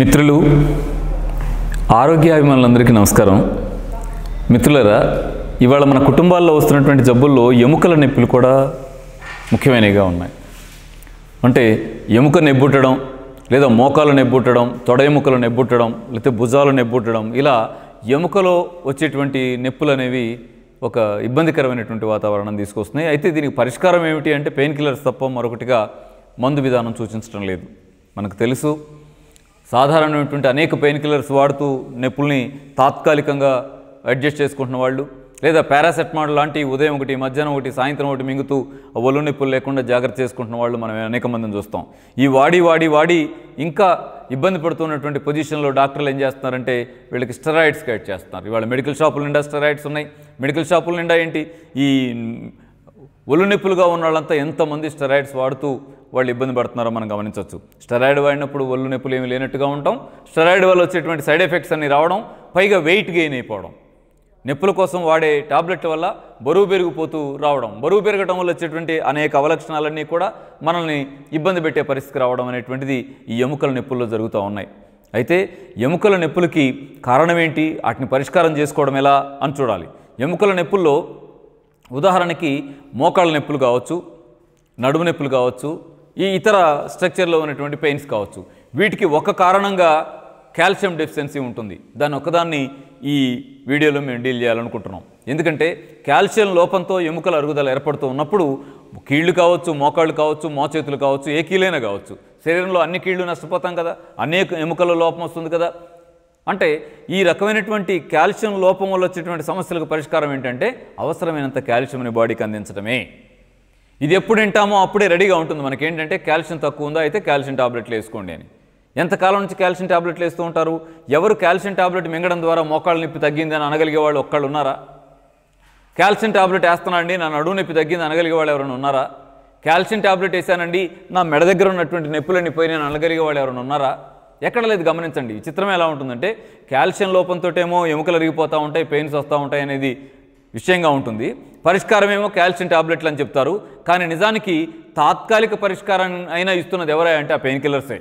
మిత్రులు ఆరోగ్యాభిమానులందరికీ నమస్కారం మిత్రులరా ఇవాళ మన కుటుంబాల్లో వస్తున్నటువంటి జబ్బుల్లో ఎముకల నొప్పులు కూడా ముఖ్యమైనవిగా ఉన్నాయి అంటే ఎముక నెబ్బుట్టడం లేదా మోకాలు నెబ్బుట్టడం తొడ ఎముకలు నెబ్బుట్టడం లేకపోతే భుజాలు నెబ్బుట్టడం ఇలా ఎముకలో వచ్చేటువంటి నొప్పులు అనేవి ఒక ఇబ్బందికరమైనటువంటి వాతావరణం తీసుకొస్తున్నాయి అయితే దీనికి పరిష్కారం ఏమిటి అంటే పెయిన్ కిల్లర్స్ తప్ప మరొకటిగా మందు విధానం సూచించడం లేదు మనకు తెలుసు సాధారణమైనటువంటి అనేక పెయిన్ కిల్లర్స్ వాడుతూ నొప్పుల్ని తాత్కాలికంగా అడ్జస్ట్ చేసుకుంటున్న వాళ్ళు లేదా పారాసెటమాల్ లాంటి ఉదయం ఒకటి మధ్యాహ్నం ఒకటి సాయంత్రం ఒకటి మింగుతూ ఒళ్ళు నొప్పులు లేకుండా జాగ్రత్త చేసుకుంటున్న వాళ్ళు మనం అనేక మందిని చూస్తాం ఈ వాడి వాడి వాడి ఇంకా ఇబ్బంది పడుతున్నటువంటి పొజిషన్లో డాక్టర్లు ఏం చేస్తున్నారంటే వీళ్ళకి స్టెరాయిడ్స్ గైడ్ చేస్తున్నారు ఇవాళ మెడికల్ షాపుల నిండా స్టెరాయిడ్స్ ఉన్నాయి మెడికల్ షాపుల నిండా ఏంటి ఈ ఒళ్ళు నొప్పులుగా ఉన్న వాళ్ళంతా ఎంతమంది స్టెరాయిడ్స్ వాడుతూ వాళ్ళు ఇబ్బంది పడుతున్నారో మనం గమనించవచ్చు స్టెరాయిడ్ వాడినప్పుడు ఒళ్ళు నొప్పులు ఏమి లేనట్టుగా ఉంటాం స్టెరాయిడ్ వల్ల వచ్చేటువంటి సైడ్ ఎఫెక్ట్స్ అన్నీ రావడం పైగా వెయిట్ గెయిన్ అయిపోవడం నొప్పుల కోసం వాడే టాబ్లెట్ల వల్ల బరువు పెరిగిపోతూ రావడం బరువు పెరగడం వల్ల వచ్చేటువంటి అనేక అవలక్షణాలన్నీ కూడా మనల్ని ఇబ్బంది పెట్టే పరిస్థితి రావడం అనేటువంటిది ఈ ఎముకల నొప్పుల్లో జరుగుతూ ఉన్నాయి అయితే ఎముకల నొప్పులకి కారణం ఏంటి వాటిని పరిష్కారం చేసుకోవడం ఎలా అని చూడాలి ఎముకల నొప్పుల్లో ఉదాహరణకి మోకాళ్ళ నొప్పులు కావచ్చు నడుము నొప్పులు కావచ్చు ఈ ఇతర స్ట్రక్చర్లో ఉన్నటువంటి పెయిన్స్ కావచ్చు వీటికి ఒక కారణంగా కాల్షియం డెఫిషియన్సీ ఉంటుంది దాని ఒకదాన్ని ఈ వీడియోలో మేము డీల్ చేయాలనుకుంటున్నాం ఎందుకంటే కాల్షియం లోపంతో ఎముకల అరుగుదల ఏర్పడుతూ ఉన్నప్పుడు కీళ్ళు కావచ్చు మోకాళ్ళు కావచ్చు మోచేతులు కావచ్చు ఏ కీళ్ళైనా కావచ్చు శరీరంలో అన్ని కీళ్ళు నష్టపోతాం కదా అనేక ఎముకల లోపం వస్తుంది కదా అంటే ఈ రకమైనటువంటి కాల్షియం లోపం వల్ల వచ్చేటువంటి సమస్యలకు పరిష్కారం ఏంటంటే అవసరమైనంత కాల్షియంని బాడీకి అందించడమే ఇది ఎప్పుడు వింటామో అప్పుడే రెడీగా ఉంటుంది మనకేంటంటే కాల్షియం తక్కువ ఉందా అయితే కాల్షియం టాబ్లెట్లు వేసుకోండి అని ఎంతకాలం నుంచి కాల్షియం టాబ్లెట్లు వేస్తూ ఉంటారు ఎవరు కాల్షియం టాబ్లెట్ మింగడం ద్వారా మోకాళ్ళ నొప్పి అని అనగలిగే వాళ్ళు ఒక్కళ్ళు ఉన్నారా కాల్షియం టాబ్లెట్ వేస్తానండి నా నడువు నొప్పి తగ్గింది అనగలిగే వాళ్ళు ఎవరైనా ఉన్నారా కాల్షియం టాబ్లెట్ వేసానండి నా మెడ దగ్గర ఉన్నటువంటి నొప్పులన్నీ పోయి నేను అనగలిగే వాళ్ళు ఎవరైనా ఉన్నారా ఎక్కడ లేదు గమనించండి చిత్రం ఎలా ఉంటుందంటే కాల్షియం లోపంతో ఏమో ఎముకలు అరిగిపోతూ ఉంటాయి పెయిన్స్ వస్తూ ఉంటాయి అనేది విషయంగా ఉంటుంది పరిష్కారమేమో కాల్షియం ట్యాబ్లెట్లు అని చెప్తారు కానీ నిజానికి తాత్కాలిక పరిష్కారం అయినా ఇస్తున్నది ఎవరా అంటే ఆ పెయిన్ కిల్లర్సే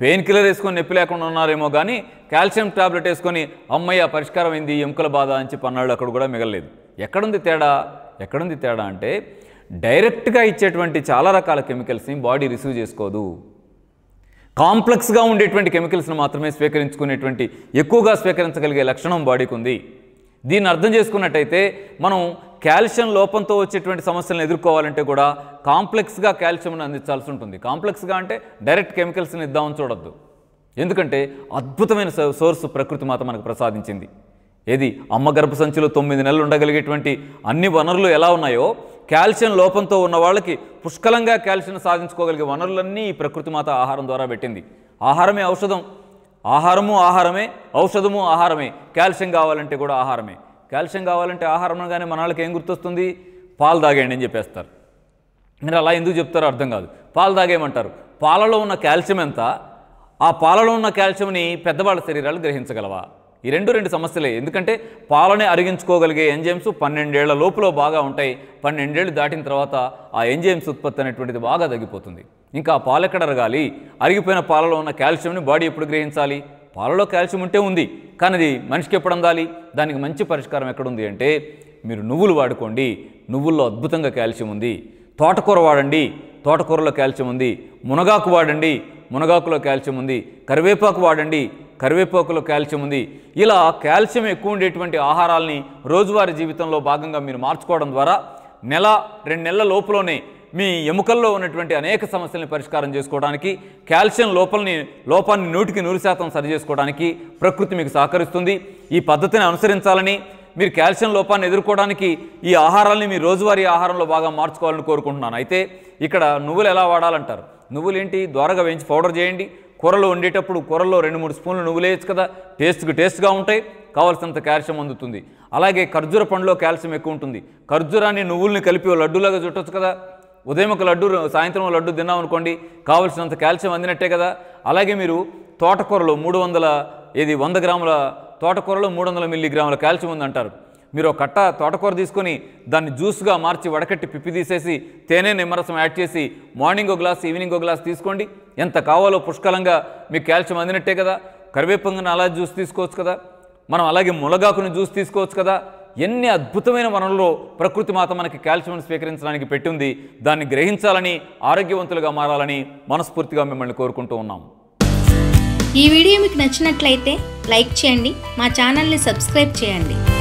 పెయిన్ కిల్లర్ వేసుకొని నొప్పి లేకుండా ఉన్నారేమో కానీ కాల్షియం టాబ్లెట్ వేసుకొని అమ్మయ్య పరిష్కారం అయింది ఎముకల బాధ అని చెప్పి అన్నాడు అక్కడ కూడా మిగలలేదు ఎక్కడుంది తేడా ఎక్కడుంది తేడా అంటే డైరెక్ట్గా ఇచ్చేటువంటి చాలా రకాల కెమికల్స్ని బాడీ రిసీవ్ చేసుకోదు కాంప్లెక్స్గా ఉండేటువంటి కెమికల్స్ని మాత్రమే స్వీకరించుకునేటువంటి ఎక్కువగా స్వీకరించగలిగే లక్షణం బాడీకి ఉంది దీన్ని అర్థం చేసుకున్నట్టయితే మనం కాల్షియం లోపంతో వచ్చేటువంటి సమస్యలను ఎదుర్కోవాలంటే కూడా కాంప్లెక్స్గా కాల్షియంను అందించాల్సి ఉంటుంది కాంప్లెక్స్గా అంటే డైరెక్ట్ కెమికల్స్ని ఇద్దామని చూడొద్దు ఎందుకంటే అద్భుతమైన సోర్స్ ప్రకృతి మాత మనకు ప్రసాదించింది ఏది అమ్మ గర్భ సంచిలో తొమ్మిది నెలలు ఉండగలిగేటువంటి అన్ని వనరులు ఎలా ఉన్నాయో కాల్షియం లోపంతో ఉన్న వాళ్ళకి పుష్కలంగా కాల్షియం సాధించుకోగలిగే వనరులన్నీ ఈ ప్రకృతి మాత ఆహారం ద్వారా పెట్టింది ఆహారమే ఔషధం ఆహారము ఆహారమే ఔషధము ఆహారమే కాల్షియం కావాలంటే కూడా ఆహారమే కాల్షియం కావాలంటే ఆహారం కానీ మన ఏం గుర్తొస్తుంది పాలు తాగేయండి అని చెప్పేస్తారు మీరు అలా ఎందుకు చెప్తారో అర్థం కాదు పాలు తాగేయమంటారు పాలలో ఉన్న కాల్షియం ఎంత ఆ పాలలో ఉన్న కాల్షియంని పెద్దవాళ్ళ శరీరాలు గ్రహించగలవా ఈ రెండు రెండు సమస్యలే ఎందుకంటే పాలనే అరిగించుకోగలిగే ఎంజైమ్స్ పన్నెండేళ్ల లోపల బాగా ఉంటాయి పన్నెండేళ్ళు దాటిన తర్వాత ఆ ఎంజైమ్స్ ఉత్పత్తి అనేటువంటిది బాగా తగ్గిపోతుంది ఇంకా పాలు ఎక్కడ అరగాలి అరిగిపోయిన పాలలో ఉన్న కాల్షియంని బాడీ ఎప్పుడు గ్రహించాలి పాలలో కాల్షియం ఉంటే ఉంది కానీ అది మనిషికి ఎప్పుడు అందాలి దానికి మంచి పరిష్కారం ఎక్కడుంది అంటే మీరు నువ్వులు వాడుకోండి నువ్వుల్లో అద్భుతంగా కాల్షియం ఉంది తోటకూర వాడండి తోటకూరలో కాల్షియం ఉంది మునగాకు వాడండి మునగాకులో కాల్షియం ఉంది కరివేపాకు వాడండి కరివేపాకులో కాల్షియం ఉంది ఇలా కాల్షియం ఎక్కువ ఉండేటువంటి ఆహారాలని రోజువారీ జీవితంలో భాగంగా మీరు మార్చుకోవడం ద్వారా నెల రెండు నెలల లోపలనే మీ ఎముకల్లో ఉన్నటువంటి అనేక సమస్యలను పరిష్కారం చేసుకోవడానికి కాల్షియం లోపలని లోపాన్ని నూటికి నూరు శాతం సరి చేసుకోవడానికి ప్రకృతి మీకు సహకరిస్తుంది ఈ పద్ధతిని అనుసరించాలని మీరు కాల్షియం లోపాన్ని ఎదుర్కోవడానికి ఈ ఆహారాన్ని మీ రోజువారీ ఆహారంలో బాగా మార్చుకోవాలని కోరుకుంటున్నాను అయితే ఇక్కడ నువ్వులు ఎలా వాడాలంటారు నువ్వులేంటి ద్వారగా వేయించి పౌడర్ చేయండి కూరలు వండేటప్పుడు కూరల్లో రెండు మూడు స్పూన్లు నువ్వులేయచ్చు కదా టేస్ట్కి టేస్ట్గా ఉంటాయి కావాల్సినంత క్యాల్షియం అందుతుంది అలాగే ఖర్జూర పండులో కాల్షియం ఎక్కువ ఉంటుంది ఖర్జూరాన్ని నువ్వుల్ని కలిపి లడ్డూలాగా చుట్టొచ్చు కదా ఉదయం ఒక లడ్డు సాయంత్రం లడ్డు తిన్నాం అనుకోండి కావాల్సినంత కాల్షియం అందినట్టే కదా అలాగే మీరు తోటకూరలు మూడు వందల ఏది వంద గ్రాముల తోటకూరలో మూడు వందల మిల్లీగ్రాముల కాల్షియం ఉందంటారు మీరు కట్ట తోటకూర తీసుకొని దాన్ని జ్యూస్గా మార్చి వడకట్టి పిప్పి తీసేసి తేనె నిమ్మరసం యాడ్ చేసి మార్నింగ్ ఒక గ్లాస్ ఈవినింగ్ ఒక గ్లాస్ తీసుకోండి ఎంత కావాలో పుష్కలంగా మీకు కాల్షియం అందినట్టే కదా కరివేపంగుని అలా జ్యూస్ తీసుకోవచ్చు కదా మనం అలాగే ములగాకుని జ్యూస్ తీసుకోవచ్చు కదా ఎన్ని అద్భుతమైన వనరులో ప్రకృతి మాత మనకి కాల్షియం స్వీకరించడానికి పెట్టింది దాన్ని గ్రహించాలని ఆరోగ్యవంతులుగా మారాలని మనస్ఫూర్తిగా మిమ్మల్ని కోరుకుంటూ ఉన్నాం ఈ వీడియో మీకు నచ్చినట్లయితే లైక్ చేయండి మా ఛానల్ని సబ్స్క్రైబ్ చేయండి